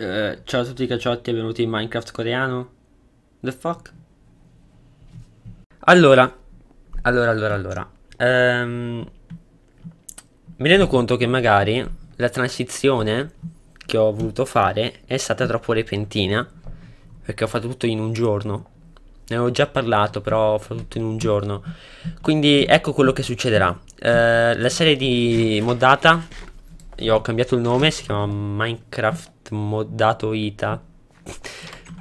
Uh, ciao a tutti cacciotti e benvenuti in Minecraft coreano. The fuck? Allora, allora, allora, allora. Um, mi rendo conto che magari la transizione che ho voluto fare è stata troppo repentina. Perché ho fatto tutto in un giorno. Ne ho già parlato, però ho fatto tutto in un giorno. Quindi ecco quello che succederà. Uh, la serie di moddata io ho cambiato il nome, si chiama Minecraft Moddato Ita.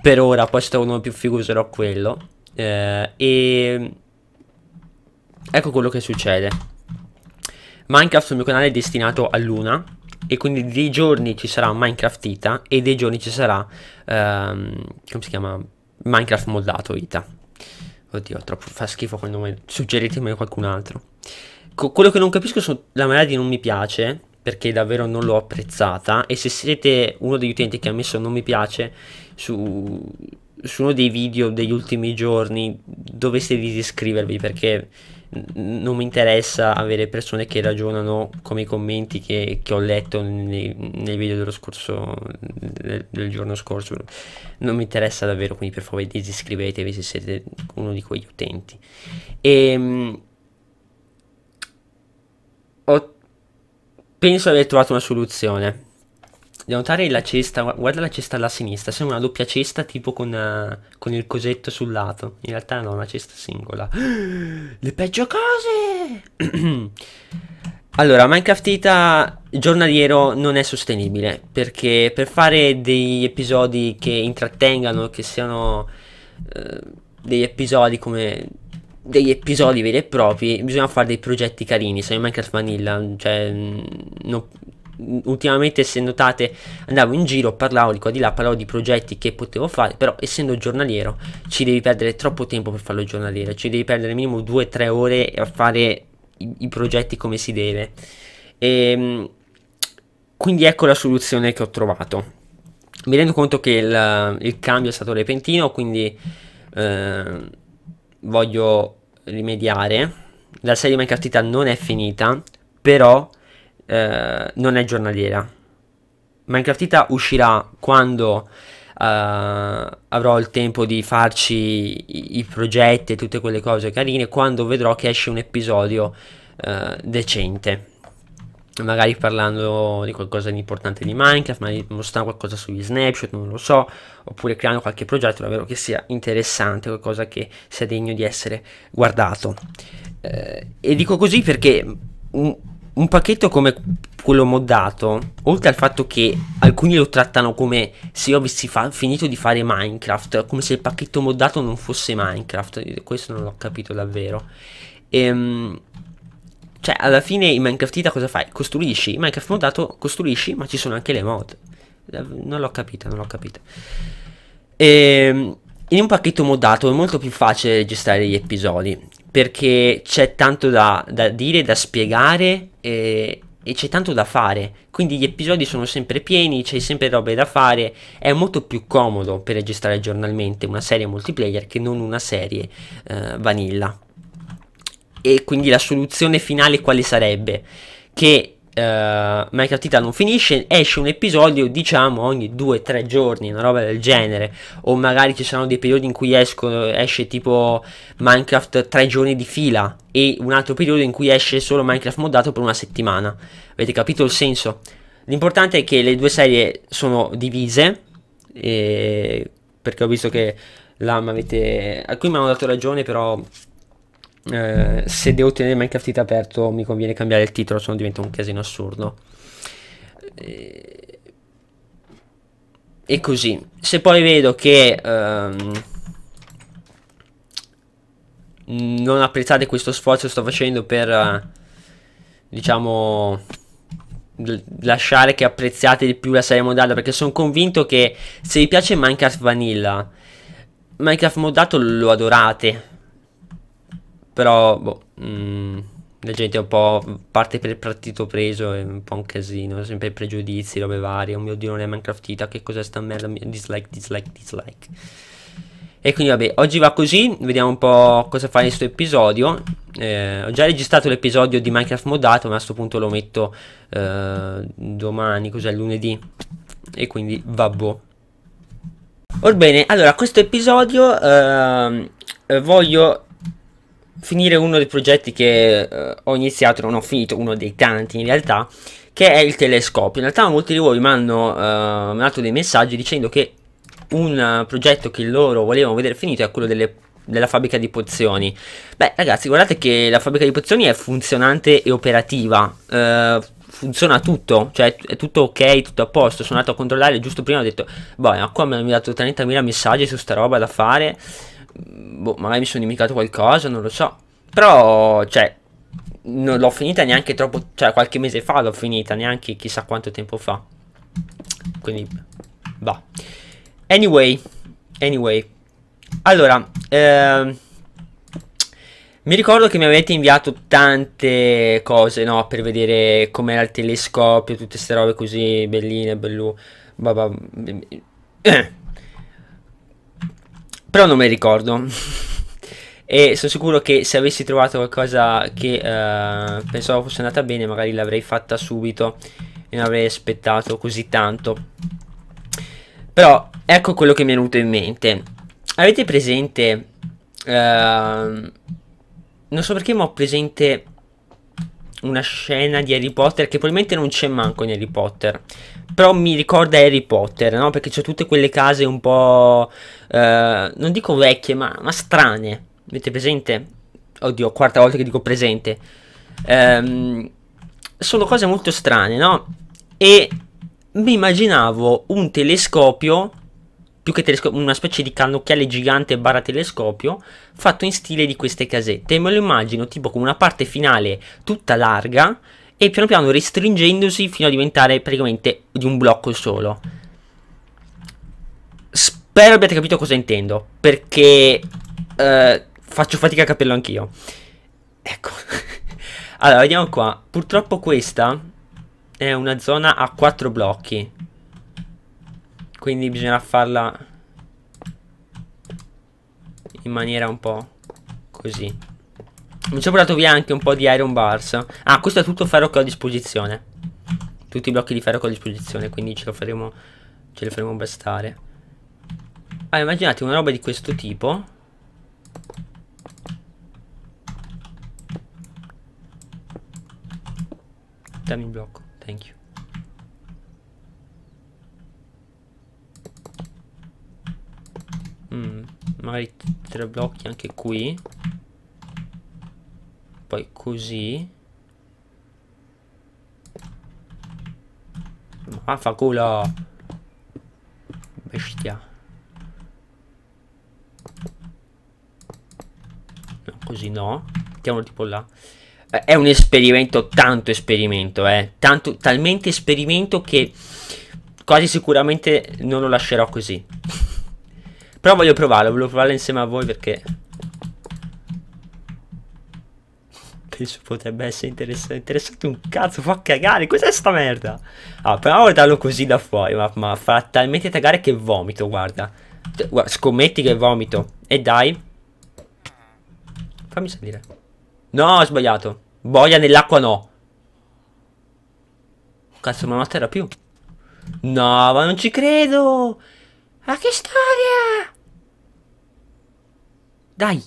per ora, poi se trovo uno più figo userò quello. Eh, e ecco quello che succede. Minecraft sul mio canale è destinato a Luna e quindi dei giorni ci sarà Minecraft Ita e dei giorni ci sarà ehm, come si chiama Minecraft moddato Ita. Oddio, troppo fa schifo quel nome. Suggeritemelo qualcun altro. Co quello che non capisco sono la malattia non mi piace perché davvero non l'ho apprezzata e se siete uno degli utenti che ha messo non mi piace su, su uno dei video degli ultimi giorni dovreste disiscrivervi perché non mi interessa avere persone che ragionano come i commenti che, che ho letto nei, nei video dello scorso del, del, giorno scorso non mi interessa davvero quindi per favore disiscrivetevi se siete uno di quegli utenti e ehm, Penso di aver trovato una soluzione. Devo notare la cesta, guarda la cesta alla sinistra, sembra una doppia cesta tipo con, uh, con il cosetto sul lato. In realtà no, una cesta singola. Le peggio cose! allora, Minecraftita giornaliero non è sostenibile, perché per fare degli episodi che intrattengano, che siano uh, degli episodi come degli episodi veri e propri, bisogna fare dei progetti carini. Sono in Minecraft Vanilla, cioè, mm, no, mm, ultimamente se notate andavo in giro, parlavo di qua di là, parlavo di progetti che potevo fare, però essendo giornaliero ci devi perdere troppo tempo per farlo giornaliero, ci devi perdere minimo 2-3 ore a fare i, i, progetti come si deve. E, ehm, quindi ecco la soluzione che ho trovato. Mi rendo conto che il, il cambio è stato repentino, quindi eh, voglio rimediare. La serie mai cartita non è finita, però eh, non è giornaliera. Minecraftita uscirà quando uh, avrò il tempo di farci i, i, progetti e tutte quelle cose carine, quando vedrò che esce un episodio uh, decente magari parlando di qualcosa di importante di Minecraft, magari mostrando qualcosa sugli snapshot, non lo so, oppure creando qualche progetto davvero che sia interessante, qualcosa che sia degno di essere guardato. Eh, e dico così perché un, un pacchetto come quello moddato, oltre al fatto che alcuni lo trattano come se io avessi finito di fare Minecraft, come se il pacchetto moddato non fosse Minecraft, questo non l'ho capito davvero. Ehm cioè, alla fine in Minecraftita cosa fai? Costruisci, in Minecraft modato costruisci, ma ci sono anche le mod. Non l'ho capito, non l'ho capito. Ehm, in un pacchetto modato è molto più facile registrare gli episodi, perché c'è tanto da, da, dire, da spiegare e, e c'è tanto da fare. Quindi gli episodi sono sempre pieni, c'è sempre robe da fare. È molto più comodo per registrare giornalmente una serie multiplayer che non una serie eh, vanilla. E quindi la soluzione finale quale sarebbe? Che uh, Minecraft Ita non finisce, esce un episodio diciamo ogni 2-3 giorni, una roba del genere, o magari ci saranno dei periodi in cui escono, esce tipo Minecraft 3 giorni di fila e un altro periodo in cui esce solo Minecraft moddato per una settimana. Avete capito il senso? L'importante è che le due serie sono divise, eh, perché ho visto che la, mi avete... A cui mi hanno dato ragione però eh, se devo tenere Minecraft it aperto mi conviene cambiare il titolo, se no diventa un casino assurdo. Eh, e, così. Se poi vedo che um, non apprezzate questo sforzo che sto facendo per, eh, diciamo, lasciare che apprezziate di più la serie modale, perché sono convinto che se vi piace Minecraft Vanilla, Minecraft modato lo adorate però, boh, mh, mm, la gente è un po' parte per il partito preso, è un po' un casino, sempre pregiudizi, robe varie. Oh mio dio, non è Minecraftita, che cos'è sta merda? Dislike, dislike, dislike. E quindi vabbè, oggi va così, vediamo un po' cosa fa in questo episodio. Eh, ho già registrato l'episodio di Minecraft modato, ma a questo punto lo metto eh, domani, cos'è lunedì. E quindi vabbò. Boh. Orbene, allora, questo episodio eh, voglio finire uno dei progetti che eh, ho iniziato, non ho finito, uno dei tanti in realtà, che è il telescopio. In realtà molti di voi mi hanno eh, mandato dei messaggi dicendo che un eh, progetto che loro volevano vedere finito è quello delle, della fabbrica di pozioni. Beh ragazzi, guardate che la fabbrica di pozioni è funzionante e operativa. Eh, funziona tutto, cioè è tutto ok, tutto a posto. Sono andato a controllare giusto prima, ho detto, boh, ma qua mi hanno dato 30.000 messaggi su sta roba da fare boh, magari mi sono dimenticato qualcosa, non lo so. Però, cioè, non l'ho finita neanche troppo, cioè qualche mese fa l'ho finita, neanche chissà quanto tempo fa. Quindi, va. Anyway, anyway. Allora, ehm... Mi ricordo che mi avete inviato tante cose, no? Per vedere com'era il telescopio, tutte queste robe così belline, bellù. Babà. Però non me ricordo. e sono sicuro che se avessi trovato qualcosa che eh, pensavo fosse andata bene, magari l'avrei fatta subito e non avrei aspettato così tanto. Però ecco quello che mi è venuto in mente. Avete presente... Eh, non so perché ma ho presente una scena di Harry Potter che probabilmente non c'è manco in Harry Potter. Però mi ricorda Harry Potter, no? Perché c'è tutte quelle case un po'... Eh, non dico vecchie, ma, ma, strane. Avete presente? Oddio, quarta volta che dico presente. Ehm, sono cose molto strane, no? E mi immaginavo un telescopio più che telescopio, una specie di cannocchiale gigante barra telescopio, fatto in stile di queste casette. E me lo immagino tipo con una parte finale tutta larga e piano piano restringendosi fino a diventare praticamente di un blocco solo. Spero abbiate capito cosa intendo, perché eh, faccio fatica a capirlo anch'io. Ecco. allora, vediamo qua. Purtroppo questa è una zona a quattro blocchi. Quindi bisogna farla in maniera un po' così. Mi sono portato via anche un po' di iron bars. Ah, questo è tutto ferro che ho a disposizione. Tutti i blocchi di ferro che ho a disposizione, quindi ce lo faremo, ce li faremo bastare. Allora, immaginate una roba di questo tipo. Dammi il blocco, thank you. mm, magari tre blocchi anche qui poi così vaffanculo ah, bestia no così no mettiamolo tipo là eh, è un esperimento tanto esperimento eh tanto talmente esperimento che quasi sicuramente non lo lascerò così però voglio provarlo, voglio provarlo insieme a voi perché... Penso potrebbe essere interessante. Interessante un cazzo, fa cagare. Cos'è sta merda? Ah, proviamo a guardarlo così da fuori. Ma, ma fa talmente cagare che vomito, guarda. Scommetti che vomito. E dai. Fammi salire. No, ho sbagliato. Boia nell'acqua no. Cazzo, ma non terra più. No, ma non ci credo. Ma che storia? Dai!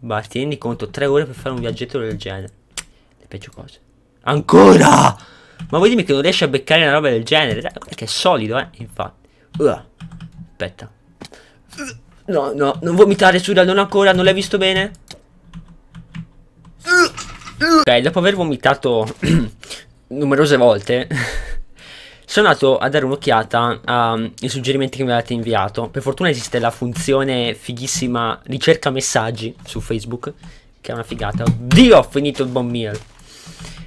Ma ti rendi conto, tre ore per fare un viaggetto del genere. Le peggio cose. Ancora! Ma vuoi dirmi che non riesci a beccare una roba del genere? Guarda che è solido, eh, infatti. Uh, aspetta. Uh, no, no, non vomitare, Suda, non ancora, non l'hai visto bene? Uh, ok, dopo aver vomitato numerose volte sono andato a dare un'occhiata ehm, ai suggerimenti che mi avete inviato. Per fortuna esiste la funzione fighissima ricerca messaggi su Facebook, che è una figata. Oddio, ho finito il buon meal.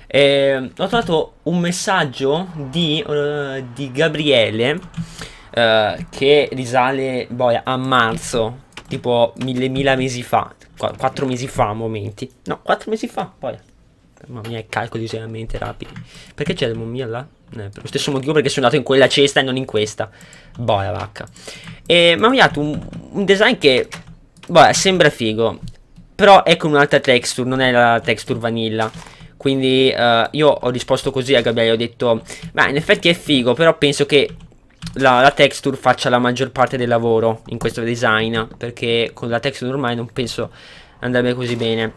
Eh, ho trovato un messaggio di, uh, di Gabriele uh, che risale boia, a marzo, tipo mille mila mesi fa, qu quattro mesi fa, a momenti. No, quattro mesi fa, poi. Mamma mia, i calcoli seriamente rapidi. Perché c'è il mio là? eh, per lo stesso motivo perché sono andato in quella cesta e non in questa. Boh, la vacca. E mi ha dato un, un, design che, boh, sembra figo. Però è con un'altra texture, non è la texture vanilla. Quindi uh, io ho risposto così a Gabriele, ho detto, Beh, in effetti è figo, però penso che la, la, texture faccia la maggior parte del lavoro in questo design perché con la texture normale non penso andrebbe così bene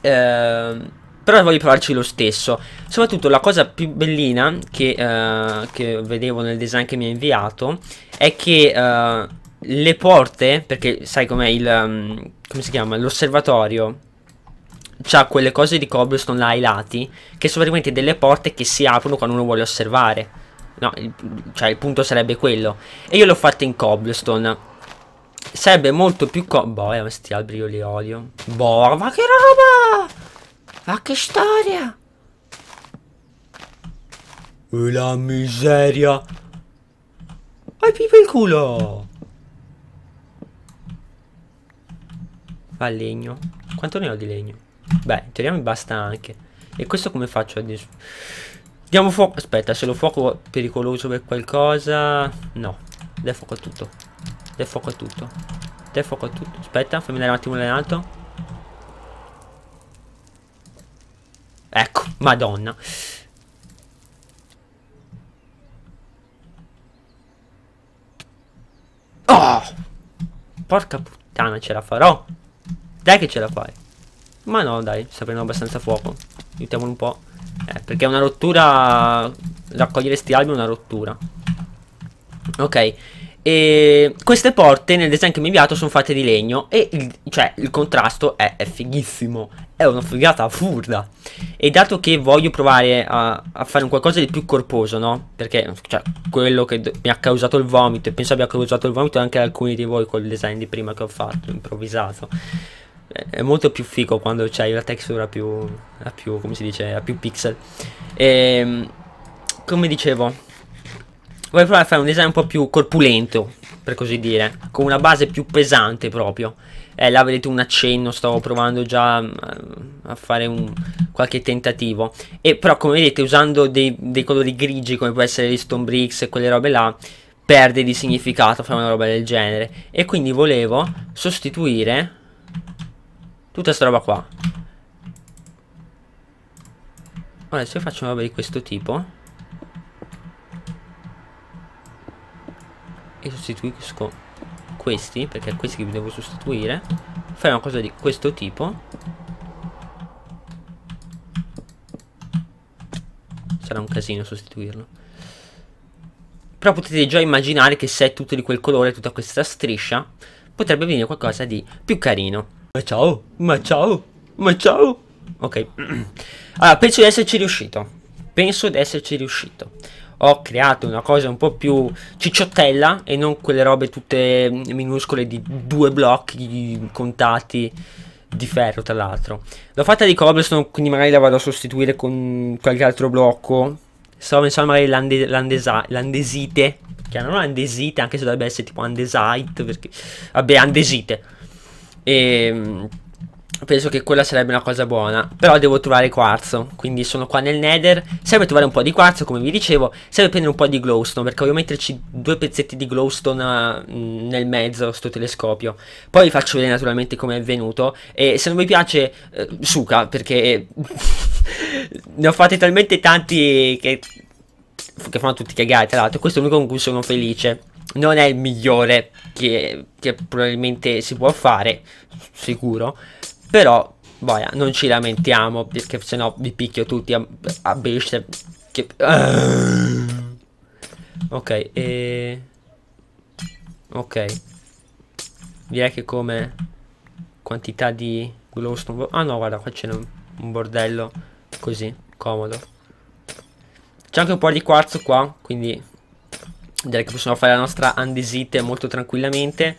ehm, però voglio provarci lo stesso. Soprattutto la cosa più bellina che, uh, che vedevo nel design che mi ha inviato è che uh, le porte, perché sai com'è il... Um, come si chiama? L'osservatorio C'ha quelle cose di cobblestone là ai lati che sono praticamente delle porte che si aprono quando uno vuole osservare. No, il, cioè il punto sarebbe quello. E io l'ho fatta in cobblestone. Sarebbe molto più co... Boh, questi eh, alberi io li odio. Boh, ma che roba! Ma che storia? E la miseria. Hai pipa il culo. Fa legno. Quanto ne ho di legno? Beh, in teoria mi basta anche. E questo come faccio adesso? Diamo fuoco. Aspetta, se lo fuoco pericoloso per qualcosa. No. Dai fuoco a tutto. Dai fuoco a tutto. Dai fuoco a tutto. Aspetta, fammi dare un attimo l'allenato. Ecco, madonna. Oh! Porca puttana, ce la farò. Dai che ce la fai. Ma no, dai, sta prendendo abbastanza fuoco. Aiutiamolo un po'. Eh, perché è una rottura... Raccogliere sti albi è una rottura. Ok. E queste porte nel design che mi ha inviato sono fatte di legno e il, cioè, il contrasto è, è, fighissimo, è una figata furda. E dato che voglio provare a, a fare un qualcosa di più corposo, no? Perché cioè, quello che mi ha causato il vomito e penso abbia causato il vomito anche ad alcuni di voi col design di prima che ho fatto, improvvisato. È molto più figo quando c'hai la texture a più, a più, come si dice, a più pixel. E, ehm, come dicevo, Vuoi provare a fare un design un po' più corpulento, per così dire, con una base più pesante proprio. Eh, là vedete un accenno, stavo provando già eh, a fare un, qualche tentativo. E però come vedete usando dei, dei colori grigi come può essere gli Stone Bricks e quelle robe là, perde di significato fare una roba del genere. E quindi volevo sostituire tutta sta roba qua. Adesso io faccio una roba di questo tipo e sostituisco questi perché è questi che devo sostituire fai una cosa di questo tipo sarà un casino sostituirlo però potete già immaginare che se è tutto di quel colore tutta questa striscia potrebbe venire qualcosa di più carino ma ciao ma ciao ma ciao ok allora penso di esserci riuscito penso di esserci riuscito ho creato una cosa un po' più cicciottella e non quelle robe tutte minuscole di due blocchi contati di ferro tra l'altro l'ho fatta di cobblestone quindi magari la vado a sostituire con qualche altro blocco sto pensando magari l'ande, l'andesa, l'andesite che andesite anche se dovrebbe essere tipo andesite perché vabbè andesite e ehm, penso che quella sarebbe una cosa buona. Però devo trovare quarzo, quindi sono qua nel nether. Serve trovare un po' di quarzo, come vi dicevo. Serve prendere un po' di glowstone, perché voglio metterci due pezzetti di glowstone uh, nel mezzo, sto telescopio. Poi vi faccio vedere naturalmente come è venuto. E se non vi piace, uh, suca, perché... ne ho fatti talmente tanti che... Che fanno tutti cagare, tra l'altro. Questo è l'unico con cui sono felice non è il migliore che, che, probabilmente si può fare, sicuro. Però, vabbè, non ci lamentiamo perché sennò vi picchio tutti a, a bestia. Che... Ah! Ok, e... Ok. Direi che come quantità di glowstone... Ah no, guarda, qua c'è un, un bordello così, comodo. C'è anche un po' di quarzo qua, quindi direi che possiamo fare la nostra andesite molto tranquillamente.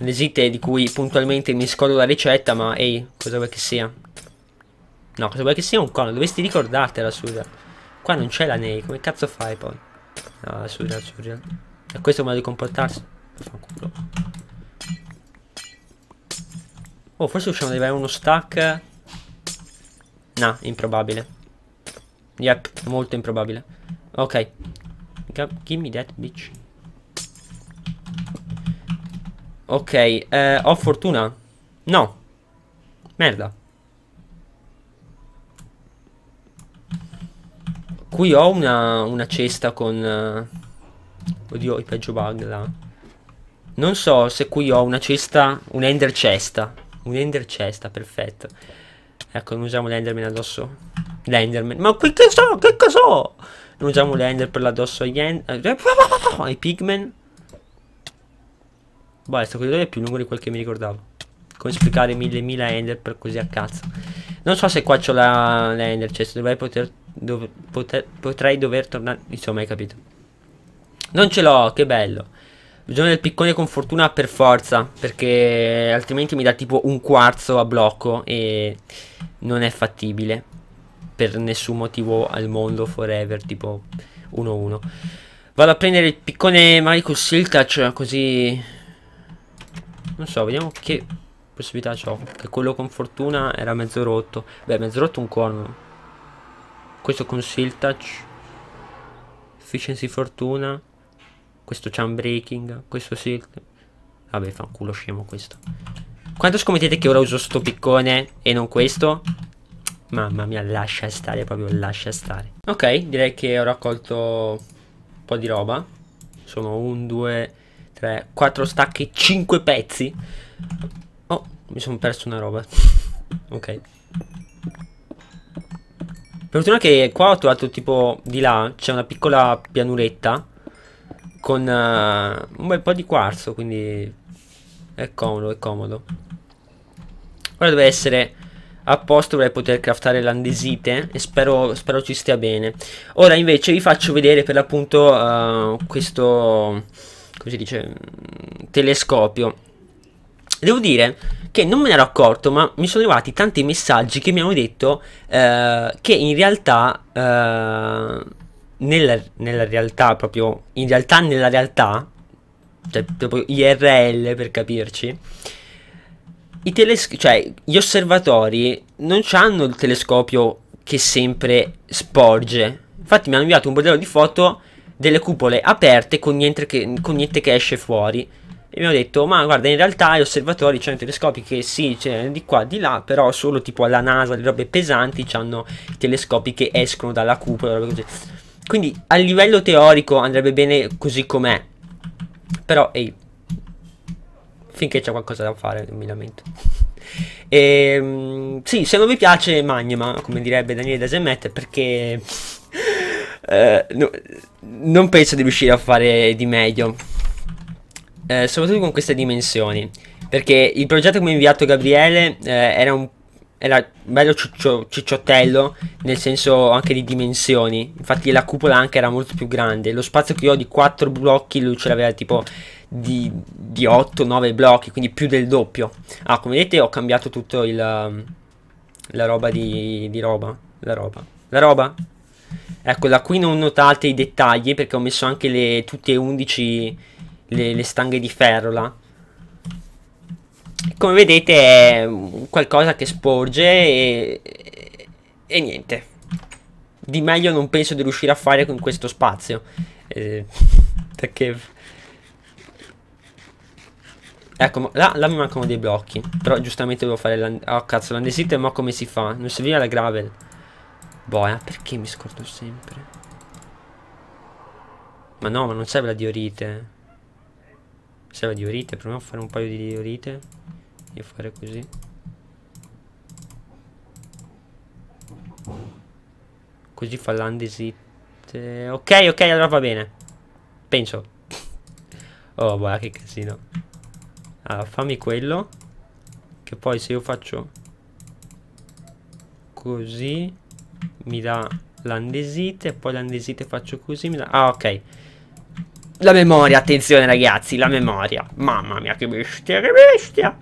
Resite di cui puntualmente mi scordo la ricetta, ma ehi, cosa vuoi che sia? No, cosa vuoi che sia un cono? Dovresti ricordartela, Sura. Qua non c'è la Ney, come cazzo fai poi? No, Sura, Sura. E questo è un modo di comportarsi? Fanculo. Oh, forse riusciamo ad avere uno stack. No, improbabile. Yep, molto improbabile. Ok. Give me that, bitch. Ok, eh, ho fortuna? No. Merda. Qui ho una, una cesta con... Uh, oddio, i peggio bug là. Non so se qui ho una cesta... Un ender cesta. Un ender cesta, perfetto. Ecco, non usiamo l'enderman addosso. L'enderman. Ma qui che so? Che cos'ho? Non usiamo l'ender per l'addosso agli end... Eh, ai pigmen. Boh, questo corridoio è più lungo di quel che mi ricordavo. Come spiegare mille mila ender per così a cazzo. Non so se qua c'ho la, la ender chest, cioè dovrei poter, dov, poter, potrei dover tornare... Insomma, hai capito. Non ce l'ho, che bello. Bisogna del piccone con fortuna per forza, perché altrimenti mi dà tipo un quarzo a blocco e non è fattibile. Per nessun motivo al mondo, forever, tipo 1-1. Vado a prendere il piccone Maricus Siltach, così non so, vediamo che possibilità ho. Che quello con fortuna era mezzo rotto. Beh, mezzo rotto un corno. Questo con seal touch. Efficiency fortuna. Questo chum breaking. Questo seal. Vabbè, fa un culo scemo questo. Quanto scommettete che ora uso sto piccone e non questo? Mamma mia, lascia stare, proprio lascia stare. Ok, direi che ho raccolto un po' di roba. Sono un, due, 3, 4 stacche, 5 pezzi. Oh, mi sono perso una roba. ok. Per fortuna che qua ho trovato tipo di là, c'è una piccola pianuretta con uh, un bel po' di quarzo, quindi è comodo, è comodo. Ora deve essere a posto per poter craftare l'andesite e spero, spero, ci stia bene. Ora invece vi faccio vedere per l'appunto uh, questo come si dice, mm, telescopio. Devo dire che non me ne ero accorto, ma mi sono arrivati tanti messaggi che mi hanno detto eh, che in realtà, eh, nella, nella, realtà, proprio in realtà, nella realtà, cioè proprio IRL per capirci, i telescopi, cioè gli osservatori non hanno il telescopio che sempre sporge. Infatti mi hanno inviato un bordello di foto delle cupole aperte con niente che, con niente che esce fuori. E mi hanno detto, ma guarda, in realtà gli osservatori c'hanno i telescopi che sì, c'è di qua, di là, però solo tipo alla NASA, le robe pesanti, hanno i telescopi che escono dalla cupola, Quindi a livello teorico andrebbe bene così com'è. Però, ehi, finché c'è qualcosa da fare, non mi lamento. E, ehm, sì, se non vi piace, magnema, come direbbe Daniele Dazemet, perché eh, no, non penso di riuscire a fare di meglio. Eh, soprattutto con queste dimensioni. Perché il progetto che mi ha inviato Gabriele eh, era un era bello ciccio, cicciottello nel senso anche di dimensioni infatti la cupola anche era molto più grande lo spazio che io ho di 4 blocchi lui ce l'aveva tipo di, di 8-9 blocchi quindi più del doppio ah come vedete ho cambiato tutto il la roba di, di roba la roba la roba Eccola, qui non notate i dettagli perché ho messo anche le, tutte e 11 le, le stanghe di ferro là. Come vedete è qualcosa che sporge e, e, niente. Di meglio non penso di riuscire a fare con questo spazio. Eh, perché... Ecco, là, là, mi mancano dei blocchi. Però giustamente devo fare... Oh cazzo, l'andesite ma come si fa? Non serviva la gravel. Boia, perché mi scordo sempre? Ma no, ma non serve la diorite. Serve la diorite, proviamo a fare un paio di diorite. E fare così. Così fa l'andesite. Ok, ok, allora va bene. Penso. Oh, guarda che casino. Allora, fammi quello. Che poi se io faccio... Così mi dà l'andesite, poi l'andesite faccio così, mi dà... Ah, ok. La memoria, attenzione ragazzi, la memoria. Mamma mia, che bestia, che bestia!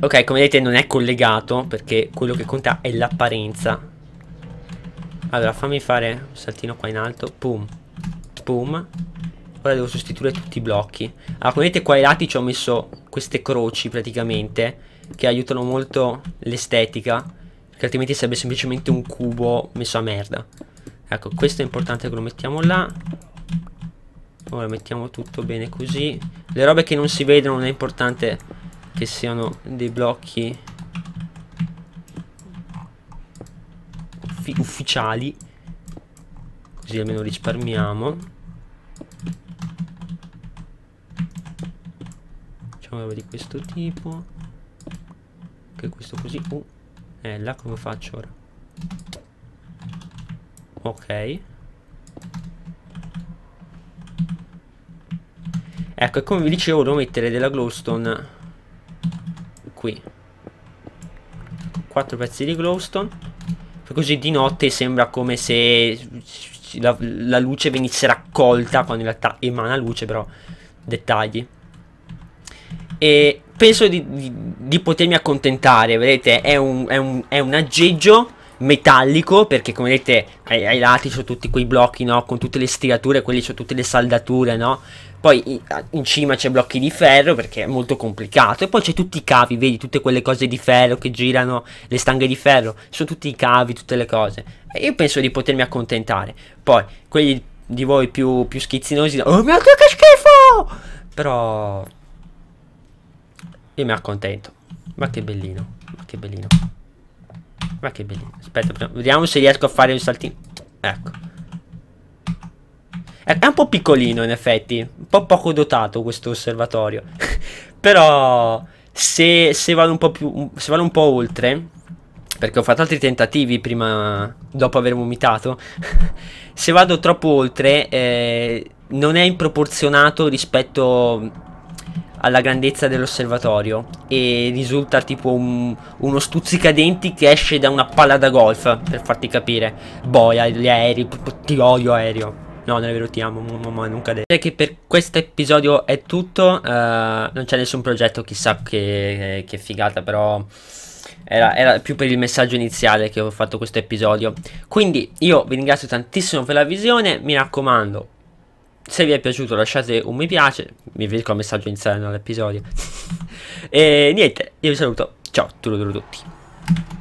Ok, come vedete non è collegato, perché quello che conta è l'apparenza. Allora, fammi fare un saltino qua in alto. Pum, pum. Ora devo sostituire tutti i blocchi. Allora, come vedete qua ai lati ci ho messo queste croci, praticamente, che aiutano molto l'estetica che altrimenti sarebbe semplicemente un cubo messo a merda. Ecco, questo è importante che lo mettiamo là. Ora mettiamo tutto bene così. Le robe che non si vedono non è importante che siano dei blocchi ufficiali. Così almeno risparmiamo. Facciamo roba di questo tipo. Che questo così. Uh. Eh, là come faccio ora? Ok. Ecco, e come vi dicevo, devo mettere della glowstone qui. Quattro pezzi di glowstone. Così di notte sembra come se la, la luce venisse raccolta quando in realtà emana luce, però dettagli. E penso di, di, di, potermi accontentare, vedete è un, è, un, è un, aggeggio metallico perché come vedete ai, ai lati sono tutti quei blocchi no? con tutte le stirature, quelli sono tutte le saldature no? poi in cima c'è blocchi di ferro perché è molto complicato e poi c'è tutti i cavi, vedi tutte quelle cose di ferro che girano, le stanghe di ferro, sono tutti i cavi, tutte le cose e io penso di potermi accontentare poi quelli di voi più, più schizzinosi oh mio dio che schifo però io mi accontento. Ma che bellino. Ma che bellino. Ma che bellino. Aspetta, vediamo se riesco a fare un saltino. Ecco. È un po' piccolino in effetti. Un po' poco dotato questo osservatorio. Però se, se, vado un po' più... Se vado un po' oltre... Perché ho fatto altri tentativi prima... Dopo aver vomitato. se vado troppo oltre... Eh, non è improporzionato rispetto alla grandezza dell'osservatorio e risulta tipo un, uno stuzzicadenti che esce da una palla da golf, per farti capire. Boia, gli aerei, ti odio aereo. No, non è vero, ti amo, mamma, non cadere. Direi che per questo episodio è tutto. Uh, non c'è nessun progetto, chissà che, che figata, però... Era, era, più per il messaggio iniziale che ho fatto questo episodio. Quindi io vi ringrazio tantissimo per la visione. Mi raccomando, se vi è piaciuto lasciate un mi piace, mi vedo il messaggio in sereno all'episodio. e niente, io vi saluto, ciao, tudo tutti.